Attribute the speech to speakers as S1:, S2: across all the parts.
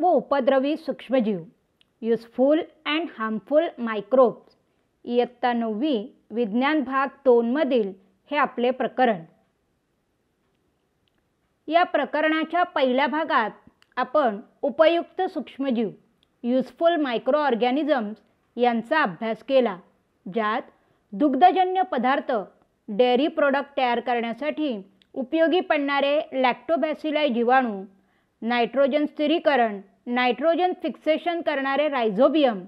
S1: व उपद्रवी सूक्ष्मजीव युजफुल अँड हार्मफुल मायक्रोब्स इयत्ता नववी विज्ञान भाग दोनमधील हे आपले प्रकरण या प्रकरणाच्या पहिल्या भागात आपण उपयुक्त सूक्ष्मजीव युजफुल मायक्रो ऑर्गॅनिझम्स यांचा अभ्यास केला ज्यात दुग्धजन्य पदार्थ डेअरी प्रोडक्ट तयार करण्यासाठी उपयोगी पडणारे लॅक्टोबॅसिलाय जीवाणू नायट्रोजन स्थिरीकरण नायट्रोजन फिक्सेशन करणारे रायझोबियम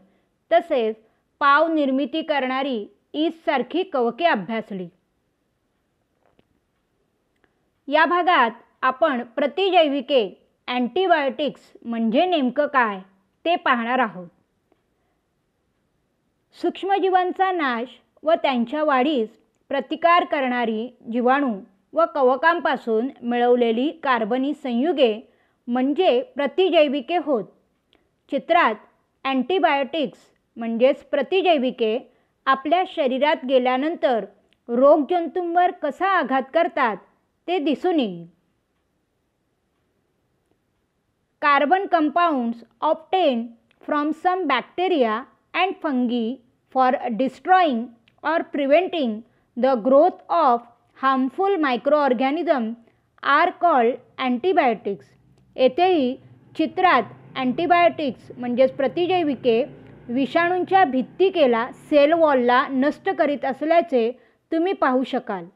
S1: तसेच पाव निर्मिती करणारी सारखी कवके अभ्यासली या भागात आपण प्रतिजैविके अँटीबायोटिक्स म्हणजे नेमकं काय ते पाहणार आहोत सूक्ष्मजीवांचा नाश व त्यांच्या वाढीस प्रतिकार करणारी जीवाणू व कवकांपासून मिळवलेली कार्बनी संयुगे म्हणजे प्रतिजैविके होत चित्रात अँटीबायोटिक्स म्हणजेच प्रतिजैविके आपल्या शरीरात गेल्यानंतर रोगजंतूंवर कसा आघात करतात ते दिसून येईल carbon compounds obtained from some bacteria and fungi for destroying or preventing the growth of microorganism are called antibiotics येथेही चित्रात अँटीबायोटिक्स म्हणजेच प्रतिजैविके विषाणूंच्या भित्तिकेला सेल वॉलला नष्ट करीत असल्याचे तुम्ही पाहू शकाल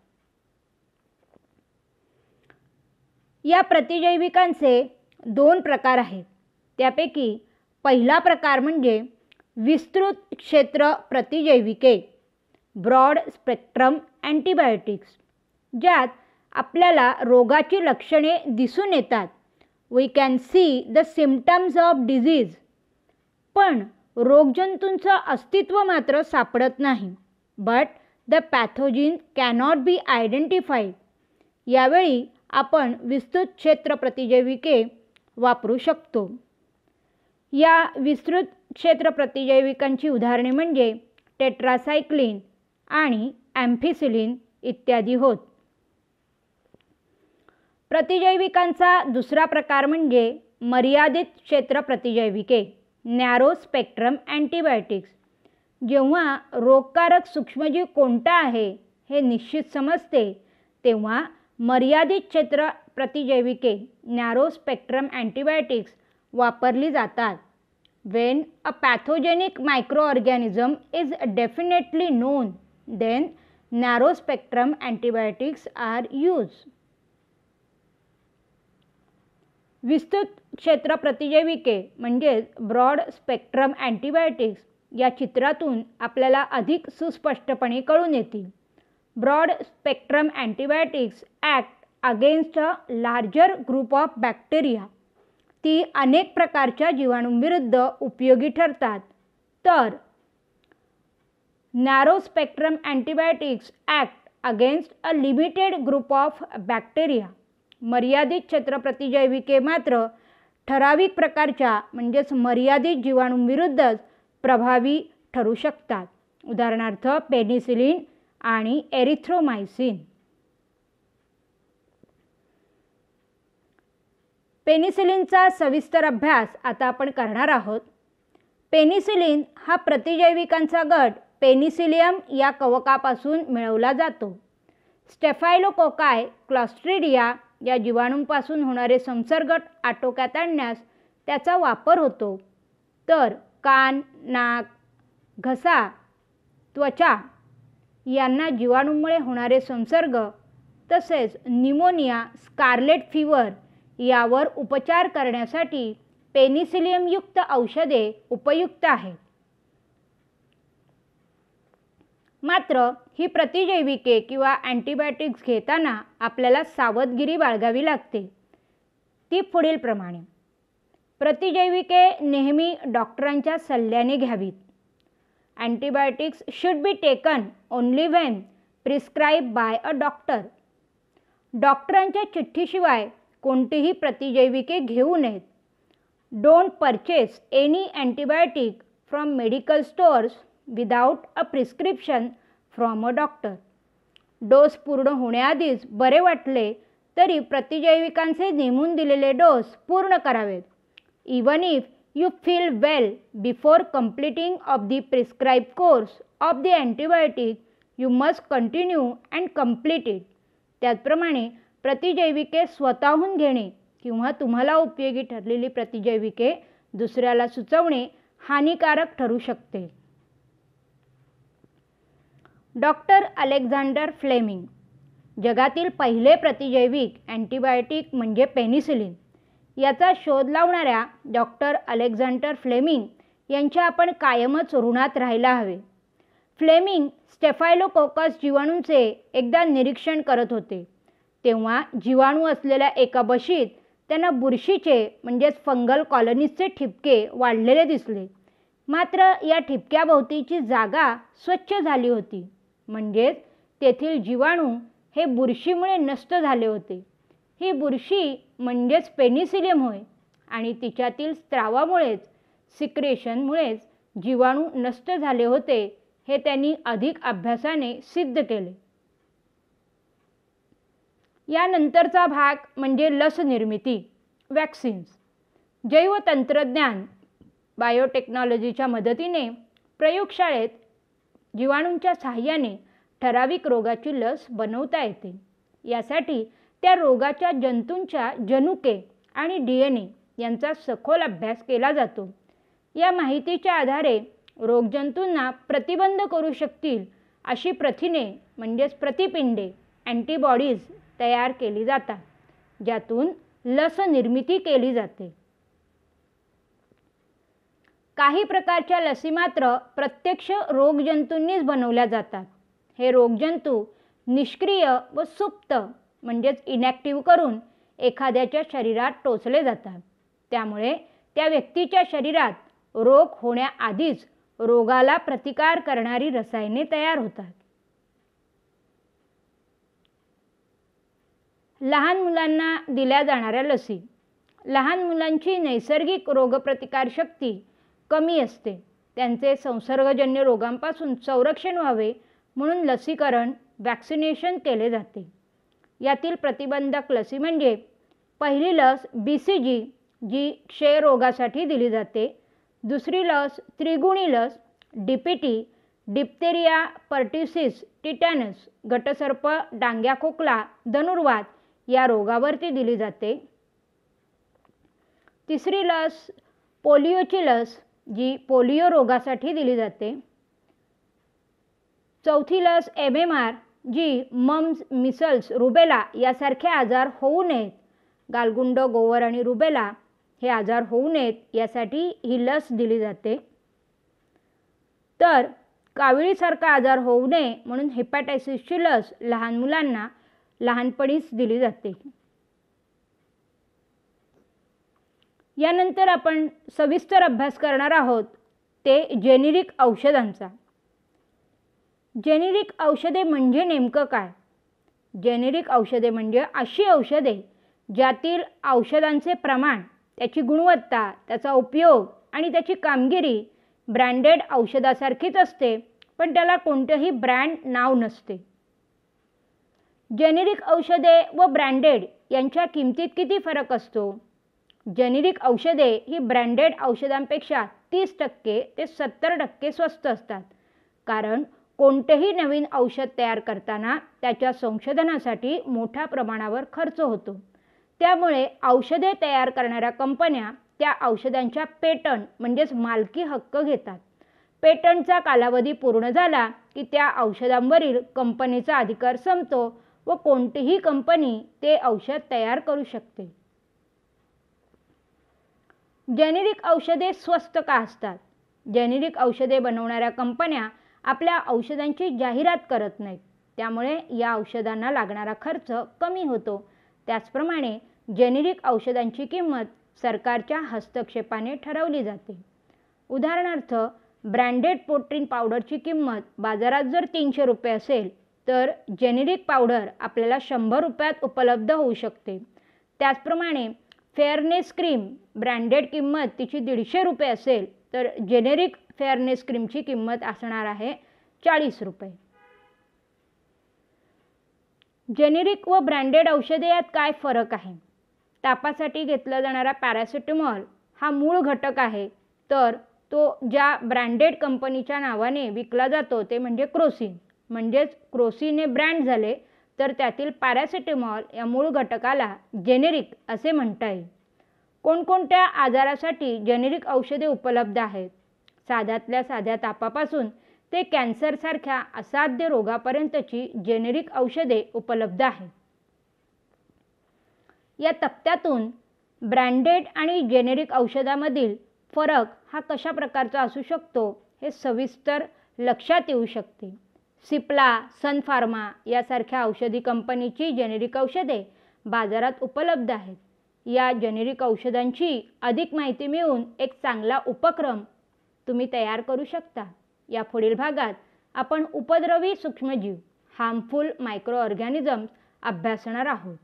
S1: या प्रतिजैविकांचे दोन प्रकार आहेत त्यापैकी पहिला प्रकार म्हणजे विस्तृत क्षेत्र प्रतिजैविके ब्रॉड स्पेक्ट्रम अँटीबायोटिक्स ज्यात आपल्याला रोगाची लक्षणे दिसून येतात we can see the symptoms of disease पण रोगजंतूंचं अस्तित्व मात्र सापडत नाही but the pathogen cannot be identified यावेळी आपण विस्तृत क्षेत्र प्रतिजैविके वापरू शकतो या विस्तृत क्षेत्र प्रतिजैविकांची उदाहरणे म्हणजे टेट्रासायक्लिन आणि ॲम्फिसिलिन इत्यादी होत प्रतिजैविकांचा दुसरा प्रकार म्हणजे मर्यादित क्षेत्र प्रतिजैविके नॅरो स्पेक्ट्रम अँटीबायोटिक्स जेव्हा रोगकारक सूक्ष्मजीव कोणता आहे हे निश्चित समजते तेव्हा मर्यादित क्षेत्र प्रतिजैविके नॅरो स्पेक्ट्रम अँटीबायोटिक्स वापरली जातात when a pathogenic microorganism is definitely known then narrow spectrum antibiotics are use विस्तृत क्षेत्र प्रतिजैविके म्हणजेच ब्रॉड स्पेक्ट्रम अँटीबायोटिक्स या चित्रातून आपल्याला अधिक सुस्पष्टपणे कळून येतील broad spectrum antibiotics act against a larger group of bacteria ती अनेक प्रकारच्या जीवाणूंविरुद्ध उपयोगी ठरतात तर narrow spectrum antibiotics act against a limited group of bacteria मर्यादित क्षेत्र प्रतिजैविके मात्र ठराविक प्रकारच्या म्हणजेच मर्यादित जीवाणूंविरुद्धच प्रभावी ठरू शकतात उदाहरणार्थ पेनिसिलिन आणि एरिथ्रोमायसिन पेनिसिलिनचा सविस्तर अभ्यास आता आपण करणार आहोत पेनिसिलिन हा प्रतिजैविकांचा गट पेनिसिलियम या कवकापासून मिळवला जातो स्टेफायलोकोकाय क्लॉस्ट्रिडिया या जीवाणूंपासून होणारे संसर्ग आटोक्यात आणण्यास त्याचा वापर होतो तर कान नाक घसा त्वचा यांना जीवाणूंमुळे होणारे संसर्ग तसेच निमोनिया स्कारलेट फीवर यावर उपचार करण्यासाठी पेनिसिलियमयुक्त औषधे उपयुक्त आहेत मात्र ही प्रतिजैविके किंवा अँटीबायोटिक्स घेताना आपल्याला सावधगिरी बाळगावी लागते ती पुढील प्रमाणे प्रतिजैविके नेहमी डॉक्टरांच्या सल्ल्याने घ्यावीत antibiotics should be taken only when prescribe by a doctor डॉक्टरांच्या चिठ्ठीशिवाय कोणतीही प्रतिजैविके घेऊ नयेत don't purchase any antibiotic from medical stores without a prescription from a doctor dose पूर्ण होण्याआधीच बरे वाटले तरी प्रतिजैविकांचे नेमून दिलेले डोस पूर्ण करावेत even if you feel well before completing of the prescribe course of the antibiotic you must continue and complete it त्याचप्रमाणे प्रतिजैविके स्वतःहून घेणे किंवा तुम्हाला उपयोगी ठरलेली प्रतिजैविके दुसऱ्याला सुचवणे हानिकारक ठरू शकते डॉक्टर अलेक्झांडर फ्लेमिंग जगातील पहिले प्रतिजैविक अँटीबायोटिक म्हणजे पेनिसिलिन याचा शोध लावणाऱ्या डॉक्टर अलेक्झांडर फ्लेमिंग यांच्या आपण कायमच ऋणात राहायला हवे फ्लेमिंग स्टेफायलोकोकस जीवाणूंचे एकदा निरीक्षण करत होते तेव्हा जीवाणू असलेल्या एका बशीत त्यांना बुरशीचे म्हणजेच फंगल कॉलनीजचे ठिपके वाढलेले दिसले मात्र या ठिपक्याभोवतीची जागा स्वच्छ झाली होती म्हणजेच तेथील जीवाणू हे बुरशीमुळे नष्ट झाले होते ही बुरशी म्हणजेच पेनिसिलियम होय आणि तिच्यातील स्त्रावामुळेच सिक्रेशनमुळेच जीवाणू नष्ट झाले होते हे त्यांनी अधिक अभ्यासाने सिद्ध केले यानंतरचा भाग म्हणजे लस निर्मिती वॅक्सिन्स जैवतंत्रज्ञान बायोटेक्नॉलॉजीच्या मदतीने प्रयोगशाळेत जीवाणूंच्या साहाय्याने ठराविक रोगाची लस बनवता येते यासाठी त्या रोगाच्या जंतूंच्या जनुके आणि डी एन ए यांचा सखोल अभ्यास केला जातो या माहितीच्या आधारे रोगजंतूंना प्रतिबंध करू शकतील अशी प्रथिने म्हणजेच प्रतिपिंडे अँटीबॉडीज तयार केली जातात ज्यातून लस निर्मिती केली जाते काही प्रकारच्या लसी मात्र प्रत्यक्ष रोगजंतूंनीच बनवल्या जातात हे रोगजंतू निष्क्रिय व सुप्त म्हणजेच इनॅक्टिव्ह करून एखाद्याच्या शरीरात टोचले जातात त्यामुळे त्या व्यक्तीच्या शरीरात रोग होण्याआधीच रोगाला प्रतिकार करणारी रसायने तयार होतात लहान मुलांना दिल्या जाणाऱ्या लसी लहान मुलांची नैसर्गिक रोगप्रतिकारशक्ती कमी असते त्यांचे संसर्गजन्य रोगांपासून संरक्षण व्हावे म्हणून लसीकरण वॅक्सिनेशन केले जाते यातील प्रतिबंधक लसी म्हणजे पहिली लस बी सी जी जी क्षयरोगासाठी दिली जाते दुसरी लस त्रिगुणी लस D P T diphtheria pertussis tetanus गटसर्प डांग्या खोकला धनुर्वात या रोगावरती दिली जाते तिसरी लस पोलिओची लस जी पोलिओ रोगासाठी दिली जाते चौथी लस M R G mumps measles rubella यासारखे आजार होऊ नयेत गालगुंड गोवर आणि रुबेला हे आजार होऊ नयेत यासाठी ही लस दिली जाते तर काविळीसारखा आजार होऊ नये म्हणून हेपॅटायसिसची लस लहान मुलांना लहानपणीच दिली जाते यानंतर आपण सविस्तर अभ्यास करणार आहोत ते जेनेरिक औषधांचा जेनेरिक औषधे म्हणजे नेमकं काय जेनेरिक औषधे म्हणजे अशी औषधे ज्यातील औषधांचे प्रमाण त्याची गुणवत्ता त्याचा उपयोग आणि त्याची कामगिरी ब्रँडेड औषधासारखीच असते पण त्याला कोणतंही ब्रँड नाव नसते जेनेरिक औषधे व ब्रँडेड यांच्या किमतीत किती फरक असतो जेनेरिक औषधे ही ब्रँडेड औषधांपेक्षा तीस टक्के ते सत्तर टक्के स्वस्त असतात कारण कोणतेही नवीन औषध तयार करताना त्याच्या संशोधनासाठी मोठ्या प्रमाणावर खर्च होतो त्यामुळे औषधे तयार करणाऱ्या कंपन्या त्या औषधांच्या पेटंट म्हणजेच मालकी हक्क घेतात पेटंटचा कालावधी पूर्ण झाला की त्या औषधांवरील कंपनीचा अधिकार संपतो व कोणतीही कंपनी ते औषध तयार करू शकते जेनेरिक औषधे स्वस्त का असतात जेनेरिक औषधे बनवणाऱ्या कंपन्या आपल्या औषधांची जाहिरात करत नाहीत त्यामुळे या औषधांना लागणारा खर्च कमी होतो त्याचप्रमाणे जेनेरिक औषधांची किंमत सरकारच्या हस्तक्षेपाने ठरवली जाते उदाहरणार्थ ब्रँडेड प्रोटीन पावडरची किंमत बाजारात जर तीनशे रुपये असेल तर जेनेरिक पावडर आपल्याला शंभर रुपयात उपलब्ध होऊ शकते त्याचप्रमाणे फेअरनेस क्रीम ब्रँडेड किंमत तिची दीडशे रुपये असेल तर जेनेरिक फेअरनेस क्रीमची किंमत असणार आहे चाळीस रुपये जेनेरिक व ब्रँडेड औषधे यात काय फरक आहे तापासाठी घेतला जाणारा पॅरासिटेमॉल हा मूळ घटक आहे तर तो ज्या ब्रँडेड कंपनीच्या नावाने विकला जातो ते म्हणजे क्रोसिन म्हणजेच हे ब्रँड झाले तर त्यातील पॅरासिटेमॉल या मूळ घटकाला जेनेरिक असे म्हणता येईल कोणकोणत्या आजारासाठी जेनेरिक औषधे उपलब्ध आहेत साध्यातल्या साध्या तापापासून ते कॅन्सरसारख्या असाध्य रोगापर्यंतची जेनेरिक औषधे उपलब्ध आहेत या तक्त्यातून ब्रँडेड आणि जेनेरिक औषधामधील फरक हा कशा प्रकारचा असू शकतो हे सविस्तर लक्षात येऊ शकते सिप्ला सनफार्मा यासारख्या औषधी कंपनीची जेनेरिक औषधे बाजारात उपलब्ध आहेत या जेनेरिक औषधांची अधिक माहिती मिळून एक चांगला उपक्रम तुम्ही तयार करू शकता या पुढील भागात आपण उपद्रवी सूक्ष्मजीव हार्मफुल मायक्रो ऑर्गॅनिझम्स अभ्यासणार आहोत